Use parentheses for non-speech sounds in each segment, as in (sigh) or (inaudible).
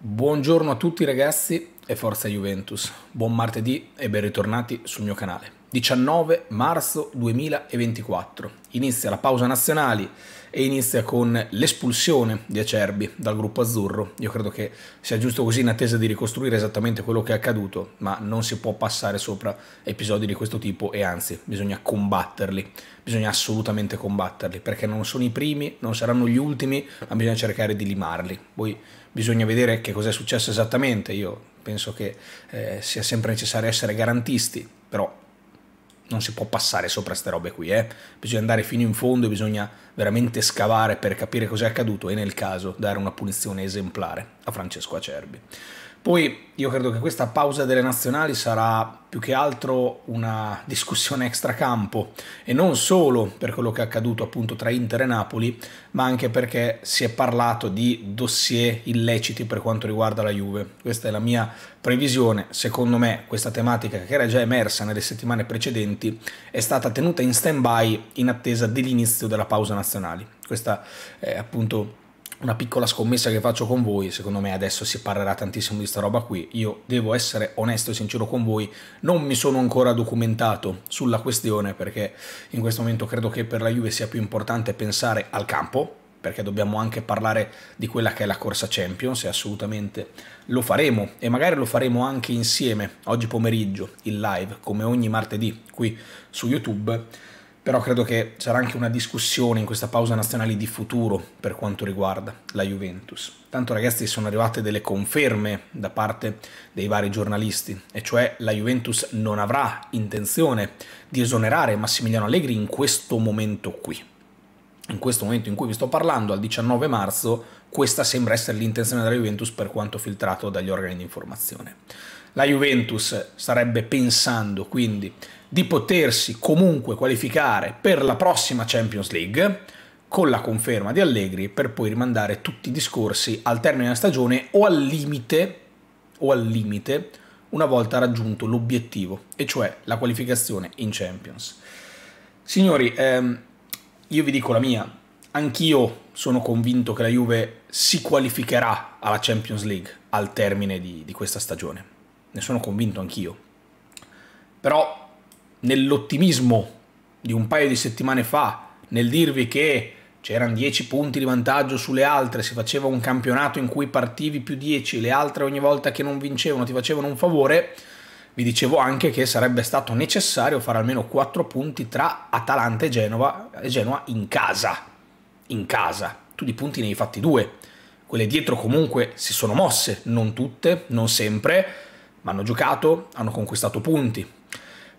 Buongiorno a tutti ragazzi e forza Juventus. Buon martedì e ben ritornati sul mio canale. 19 marzo 2024. Inizia la pausa nazionali e inizia con l'espulsione di Acerbi dal gruppo azzurro. Io credo che sia giusto così in attesa di ricostruire esattamente quello che è accaduto, ma non si può passare sopra episodi di questo tipo e anzi bisogna combatterli, bisogna assolutamente combatterli, perché non sono i primi, non saranno gli ultimi, ma bisogna cercare di limarli. Poi bisogna vedere che cos'è successo esattamente, io penso che eh, sia sempre necessario essere garantisti, però non si può passare sopra queste robe qui, eh. bisogna andare fino in fondo, bisogna veramente scavare per capire cos'è accaduto e nel caso dare una punizione esemplare a Francesco Acerbi. Poi io credo che questa pausa delle nazionali sarà più che altro una discussione extracampo e non solo per quello che è accaduto appunto tra Inter e Napoli, ma anche perché si è parlato di dossier illeciti per quanto riguarda la Juve. Questa è la mia previsione, secondo me questa tematica che era già emersa nelle settimane precedenti è stata tenuta in stand by in attesa dell'inizio della pausa nazionali. Questa è appunto una piccola scommessa che faccio con voi, secondo me adesso si parlerà tantissimo di questa roba qui, io devo essere onesto e sincero con voi, non mi sono ancora documentato sulla questione perché in questo momento credo che per la Juve sia più importante pensare al campo, perché dobbiamo anche parlare di quella che è la corsa Champions e assolutamente lo faremo e magari lo faremo anche insieme oggi pomeriggio in live come ogni martedì qui su YouTube però credo che sarà anche una discussione in questa pausa nazionale di futuro per quanto riguarda la Juventus. Tanto ragazzi sono arrivate delle conferme da parte dei vari giornalisti, e cioè la Juventus non avrà intenzione di esonerare Massimiliano Allegri in questo momento qui in questo momento in cui vi sto parlando, al 19 marzo, questa sembra essere l'intenzione della Juventus per quanto filtrato dagli organi di informazione. La Juventus starebbe pensando quindi di potersi comunque qualificare per la prossima Champions League con la conferma di Allegri per poi rimandare tutti i discorsi al termine della stagione o al limite, o al limite una volta raggiunto l'obiettivo, e cioè la qualificazione in Champions. Signori, ehm, io vi dico la mia, anch'io sono convinto che la Juve si qualificherà alla Champions League al termine di, di questa stagione, ne sono convinto anch'io, però nell'ottimismo di un paio di settimane fa, nel dirvi che c'erano 10 punti di vantaggio sulle altre, si faceva un campionato in cui partivi più 10, le altre ogni volta che non vincevano ti facevano un favore, vi dicevo anche che sarebbe stato necessario fare almeno 4 punti tra Atalanta e Genova, e Genova in casa. In casa. Tu di punti ne hai fatti due. Quelle dietro comunque si sono mosse, non tutte, non sempre, ma hanno giocato, hanno conquistato punti.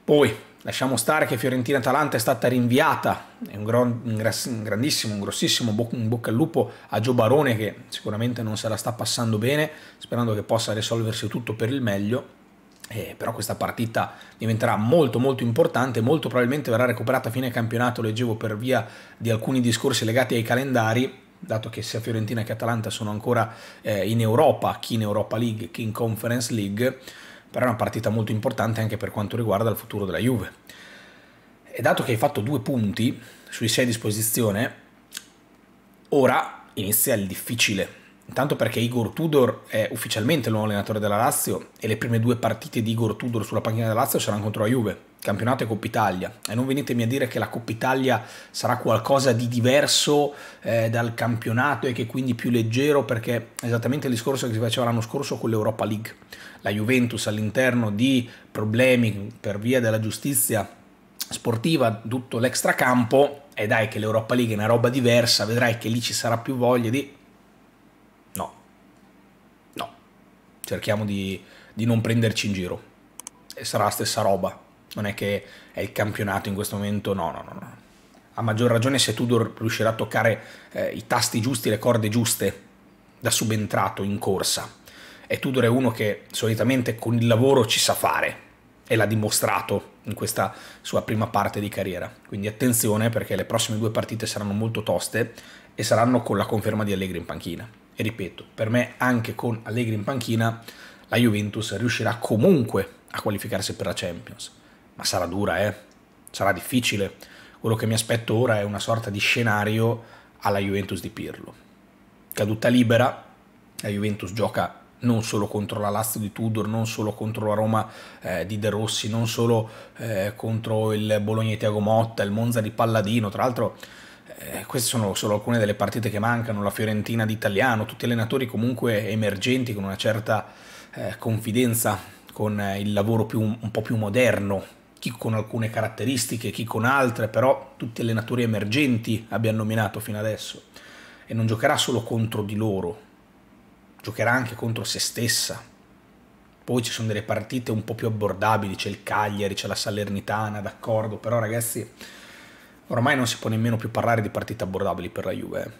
Poi lasciamo stare che Fiorentina-Atalanta è stata rinviata, è un, gran, un grandissimo, un grossissimo bo un bocca al lupo a Gio Barone che sicuramente non se la sta passando bene, sperando che possa risolversi tutto per il meglio eh, però questa partita diventerà molto molto importante, molto probabilmente verrà recuperata a fine campionato, leggevo per via di alcuni discorsi legati ai calendari, dato che sia Fiorentina che Atalanta sono ancora eh, in Europa, chi in Europa League, chi in Conference League, però è una partita molto importante anche per quanto riguarda il futuro della Juve. E dato che hai fatto due punti sui sei a disposizione, ora inizia il difficile, Intanto perché Igor Tudor è ufficialmente il nuovo allenatore della Lazio e le prime due partite di Igor Tudor sulla panchina della Lazio saranno contro la Juve, campionato e Coppa Italia. E non venitemi a dire che la Coppa Italia sarà qualcosa di diverso eh, dal campionato e che quindi più leggero perché è esattamente il discorso che si faceva l'anno scorso con l'Europa League. La Juventus all'interno di problemi per via della giustizia sportiva, tutto l'extracampo, e dai che l'Europa League è una roba diversa, vedrai che lì ci sarà più voglia di cerchiamo di, di non prenderci in giro. E sarà la stessa roba. Non è che è il campionato in questo momento, no, no, no. no. A maggior ragione se Tudor riuscirà a toccare eh, i tasti giusti, le corde giuste da subentrato in corsa. E Tudor è uno che solitamente con il lavoro ci sa fare e l'ha dimostrato in questa sua prima parte di carriera. Quindi attenzione perché le prossime due partite saranno molto toste e saranno con la conferma di Allegri in panchina. E ripeto, per me anche con Allegri in panchina la Juventus riuscirà comunque a qualificarsi per la Champions. Ma sarà dura, eh? Sarà difficile. Quello che mi aspetto ora è una sorta di scenario alla Juventus di Pirlo. Caduta libera, la Juventus gioca non solo contro la Lazio di Tudor, non solo contro la Roma eh, di De Rossi, non solo eh, contro il Bologna di Tiago Motta, il Monza di Palladino, tra l'altro eh, queste sono solo alcune delle partite che mancano, la Fiorentina d'Italiano, tutti allenatori comunque emergenti con una certa eh, confidenza, con eh, il lavoro più, un po' più moderno, chi con alcune caratteristiche, chi con altre, però tutti allenatori emergenti abbiamo nominato fino adesso e non giocherà solo contro di loro, giocherà anche contro se stessa. Poi ci sono delle partite un po' più abbordabili, c'è il Cagliari, c'è la Salernitana, d'accordo, però ragazzi Ormai non si può nemmeno più parlare di partite abbordabili per la Juve, eh.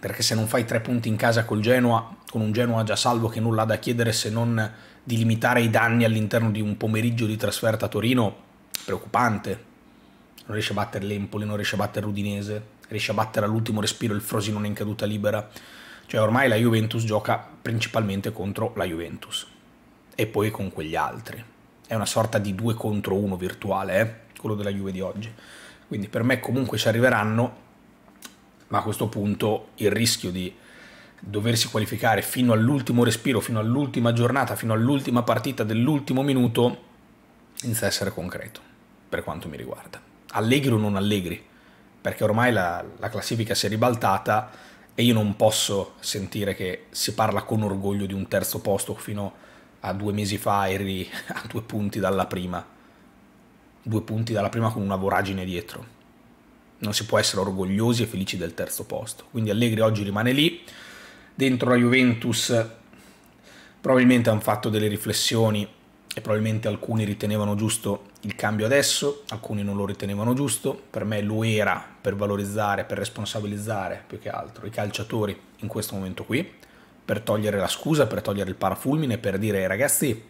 perché se non fai tre punti in casa col Genoa, con un Genoa già salvo che nulla ha da chiedere se non di limitare i danni all'interno di un pomeriggio di trasferta a Torino, preoccupante. Non riesce a battere l'Empoli, non riesce a battere l'Udinese, riesce a battere all'ultimo respiro il Frosinone in caduta libera. Cioè ormai la Juventus gioca principalmente contro la Juventus e poi con quegli altri. È una sorta di 2 contro 1 virtuale, eh? quello della Juve di oggi. Quindi per me comunque ci arriveranno, ma a questo punto il rischio di doversi qualificare fino all'ultimo respiro, fino all'ultima giornata, fino all'ultima partita dell'ultimo minuto, inizia a essere concreto, per quanto mi riguarda. Allegri o non allegri, perché ormai la, la classifica si è ribaltata e io non posso sentire che si parla con orgoglio di un terzo posto fino a due mesi fa eri (laughs) a due punti dalla prima due punti dalla prima con una voragine dietro. Non si può essere orgogliosi e felici del terzo posto. Quindi Allegri oggi rimane lì. Dentro la Juventus probabilmente hanno fatto delle riflessioni e probabilmente alcuni ritenevano giusto il cambio adesso, alcuni non lo ritenevano giusto. Per me lo era per valorizzare, per responsabilizzare più che altro i calciatori in questo momento qui, per togliere la scusa, per togliere il parafulmine, per dire ragazzi,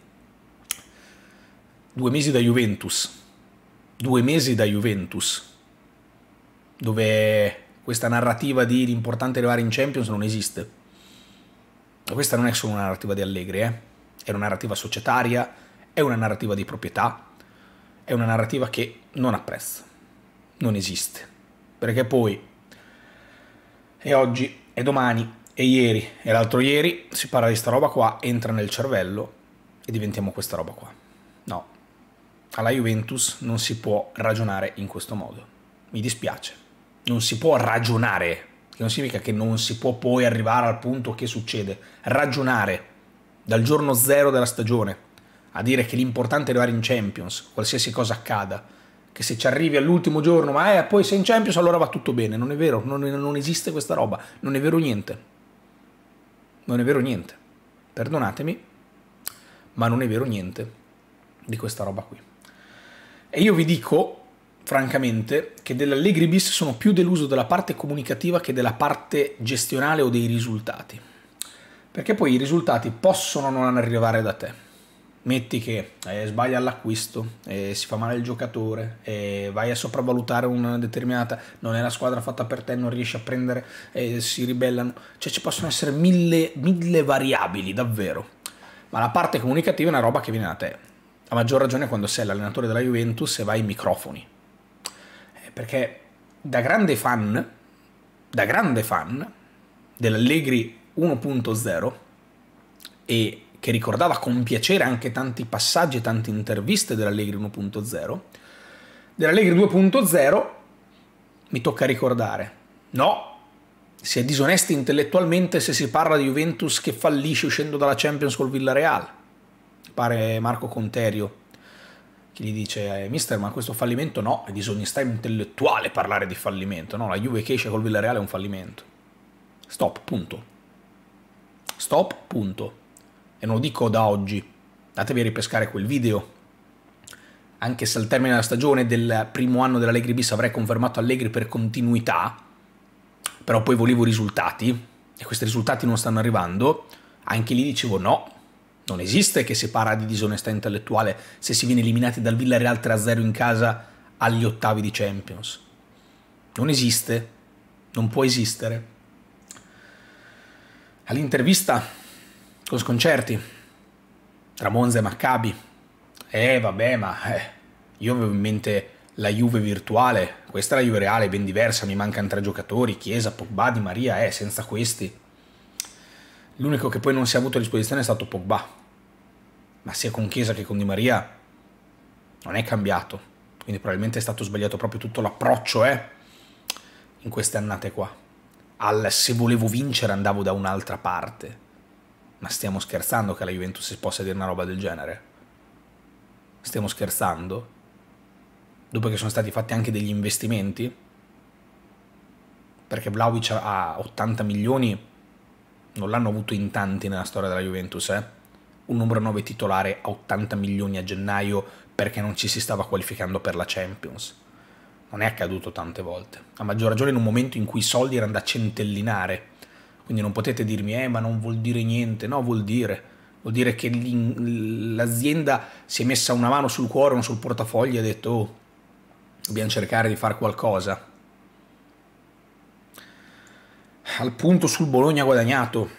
due mesi da Juventus, due mesi da Juventus, dove questa narrativa di l'importante arrivare in Champions non esiste. questa non è solo una narrativa di Allegri, eh? è una narrativa societaria, è una narrativa di proprietà, è una narrativa che non apprezzo, non esiste. Perché poi, e oggi, e domani, e ieri, e l'altro ieri, si parla di sta roba qua, entra nel cervello e diventiamo questa roba qua alla Juventus non si può ragionare in questo modo. Mi dispiace. Non si può ragionare, che non significa che non si può poi arrivare al punto che succede. Ragionare dal giorno zero della stagione a dire che l'importante è arrivare in Champions, qualsiasi cosa accada, che se ci arrivi all'ultimo giorno, ma eh, poi sei in Champions allora va tutto bene. Non è vero, non, non esiste questa roba, non è vero niente. Non è vero niente. Perdonatemi, ma non è vero niente di questa roba qui. E io vi dico, francamente, che dell'Allegri bis sono più deluso della parte comunicativa che della parte gestionale o dei risultati. Perché poi i risultati possono non arrivare da te. Metti che eh, sbaglia l'acquisto, eh, si fa male il giocatore, eh, vai a sopravvalutare una determinata, non è la squadra fatta per te, non riesci a prendere, eh, si ribellano. Cioè ci possono essere mille, mille variabili, davvero. Ma la parte comunicativa è una roba che viene da te a maggior ragione quando sei l'allenatore della Juventus e vai ai microfoni. Eh, perché da grande fan, da grande fan dell'Allegri 1.0 e che ricordava con piacere anche tanti passaggi e tante interviste dell'Allegri 1.0, dell'Allegri 2.0 mi tocca ricordare, no, si è disonesti intellettualmente se si parla di Juventus che fallisce uscendo dalla Champions col Villarreal pare Marco Conterio, che gli dice, eh, mister, ma questo fallimento no, è disonestà intellettuale parlare di fallimento, no, la Juve che esce col Villareale è un fallimento. Stop, punto. Stop, punto. E non lo dico da oggi, andatevi a ripescare quel video. Anche se al termine della stagione del primo anno dell'Allegri bis avrei confermato Allegri per continuità, però poi volevo risultati, e questi risultati non stanno arrivando, anche lì dicevo no, non esiste che si parla di disonestà intellettuale se si viene eliminati dal Villarreal 3-0 in casa agli ottavi di Champions. Non esiste, non può esistere. All'intervista con Sconcerti tra Monza e Maccabi, eh vabbè ma eh, io avevo in mente la Juve virtuale, questa è la Juve reale, ben diversa, mi mancano tre giocatori, Chiesa, Pogba, Di Maria, eh senza questi L'unico che poi non si è avuto a disposizione è stato Pogba, ma sia con Chiesa che con Di Maria non è cambiato, quindi probabilmente è stato sbagliato proprio tutto l'approccio eh, in queste annate qua. Al se volevo vincere andavo da un'altra parte, ma stiamo scherzando che alla Juventus si possa dire una roba del genere? Stiamo scherzando? Dopo che sono stati fatti anche degli investimenti? Perché Vlaovic ha 80 milioni non l'hanno avuto in tanti nella storia della Juventus, eh? un numero 9 titolare a 80 milioni a gennaio perché non ci si stava qualificando per la Champions. Non è accaduto tante volte, a maggior ragione in un momento in cui i soldi erano da centellinare. Quindi non potete dirmi, eh, ma non vuol dire niente. No, vuol dire. Vuol dire che l'azienda si è messa una mano sul cuore, non sul portafoglio e ha detto, oh, dobbiamo cercare di fare qualcosa al punto sul Bologna guadagnato,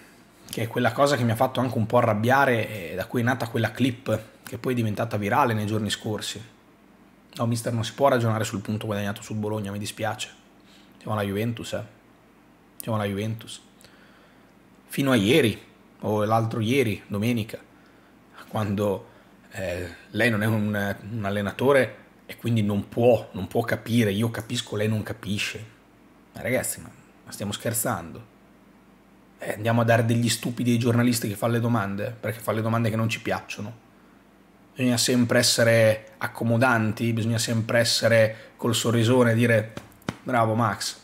che è quella cosa che mi ha fatto anche un po' arrabbiare e da cui è nata quella clip che poi è diventata virale nei giorni scorsi. No, mister, non si può ragionare sul punto guadagnato sul Bologna, mi dispiace. Siamo alla Juventus, eh. Siamo alla Juventus. Fino a ieri, o l'altro ieri, domenica, quando eh, lei non è un, un allenatore e quindi non può, non può capire, io capisco, lei non capisce. Ma ragazzi, ma ma stiamo scherzando. Eh, andiamo a dare degli stupidi ai giornalisti che fanno le domande, perché fanno le domande che non ci piacciono. Bisogna sempre essere accomodanti, bisogna sempre essere col sorrisone e dire bravo Max,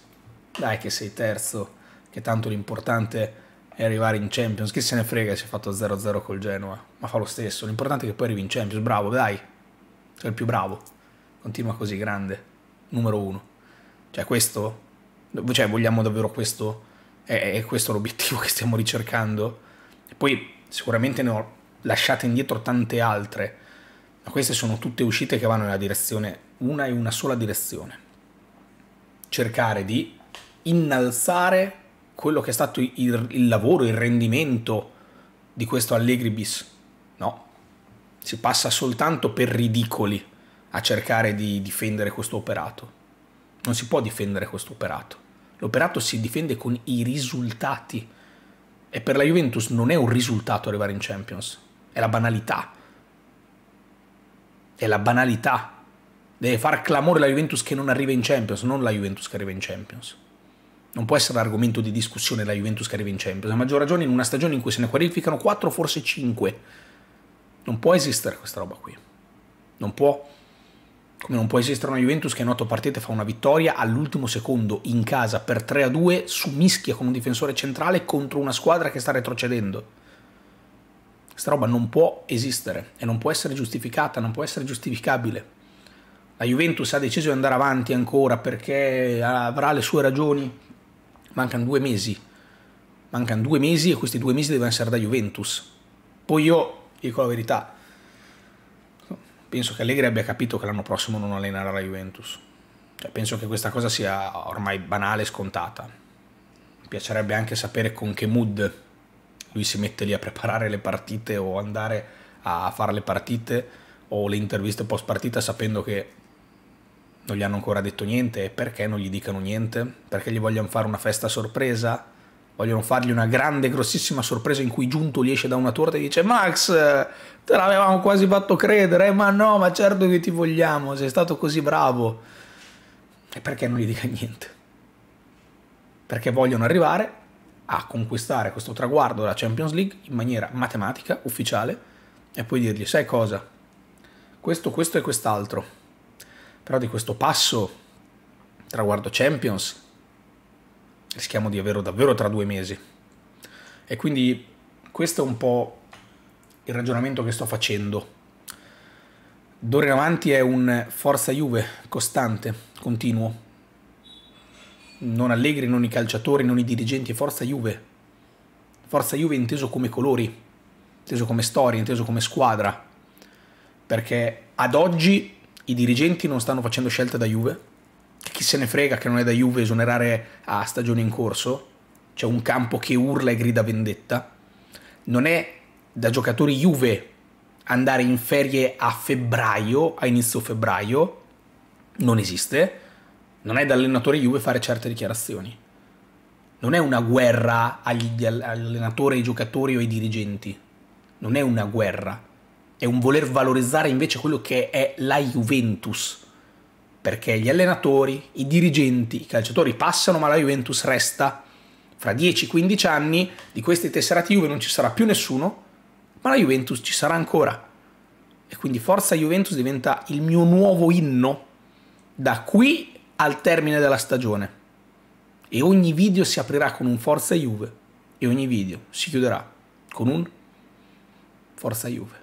dai che sei terzo, che tanto l'importante è arrivare in Champions, che se ne frega se hai fatto 0-0 col Genoa, ma fa lo stesso, l'importante è che poi arrivi in Champions, bravo dai, sei il più bravo, continua così grande, numero uno. Cioè questo cioè, vogliamo davvero questo? È, è questo l'obiettivo che stiamo ricercando? E poi sicuramente ne ho lasciate indietro tante altre, ma queste sono tutte uscite che vanno nella direzione, una e una sola direzione. Cercare di innalzare quello che è stato il, il lavoro, il rendimento di questo Allegri bis. No, si passa soltanto per ridicoli a cercare di difendere questo operato. Non si può difendere questo operato. L'operato si difende con i risultati. E per la Juventus non è un risultato arrivare in Champions, è la banalità. È la banalità. Deve far clamore la Juventus che non arriva in Champions, non la Juventus che arriva in Champions. Non può essere argomento di discussione la Juventus che arriva in Champions, a maggior ragione in una stagione in cui se ne qualificano 4, forse 5. Non può esistere questa roba qui. Non può come non può esistere una Juventus che in otto partite fa una vittoria all'ultimo secondo in casa per 3 a 2 su mischia con un difensore centrale contro una squadra che sta retrocedendo. Questa roba non può esistere e non può essere giustificata, non può essere giustificabile. La Juventus ha deciso di andare avanti ancora perché avrà le sue ragioni. Mancano due mesi. Mancano due mesi e questi due mesi devono essere da Juventus. Poi io dico la verità penso che Allegri abbia capito che l'anno prossimo non allenerà la Juventus. Cioè, penso che questa cosa sia ormai banale e scontata. Mi piacerebbe anche sapere con che mood lui si mette lì a preparare le partite o andare a fare le partite o le interviste post partita sapendo che non gli hanno ancora detto niente e perché non gli dicano niente? Perché gli vogliono fare una festa sorpresa? vogliono fargli una grande, grossissima sorpresa in cui Giuntoli esce da una torta e dice Max, te l'avevamo quasi fatto credere, ma no, ma certo che ti vogliamo, sei stato così bravo. E perché non gli dica niente? Perché vogliono arrivare a conquistare questo traguardo della Champions League in maniera matematica, ufficiale, e poi dirgli, sai cosa? Questo, questo e quest'altro. Però di questo passo, traguardo Champions, rischiamo di averlo davvero tra due mesi. E quindi questo è un po' il ragionamento che sto facendo. D'ora in avanti è un forza Juve costante, continuo. Non Allegri, non i calciatori, non i dirigenti, è forza Juve. Forza Juve inteso come colori, inteso come storia, inteso come squadra. Perché ad oggi i dirigenti non stanno facendo scelte da Juve, chi se ne frega che non è da Juve esonerare a stagione in corso, c'è un campo che urla e grida vendetta, non è da giocatori Juve andare in ferie a febbraio, a inizio febbraio, non esiste, non è da allenatore Juve fare certe dichiarazioni. Non è una guerra agli, allenatori, ai giocatori o ai dirigenti. Non è una guerra. È un voler valorizzare invece quello che è la Juventus perché gli allenatori, i dirigenti, i calciatori passano ma la Juventus resta. Fra 10-15 anni di questi tesserati Juve non ci sarà più nessuno, ma la Juventus ci sarà ancora. E quindi Forza Juventus diventa il mio nuovo inno da qui al termine della stagione. E ogni video si aprirà con un Forza Juve e ogni video si chiuderà con un Forza Juve.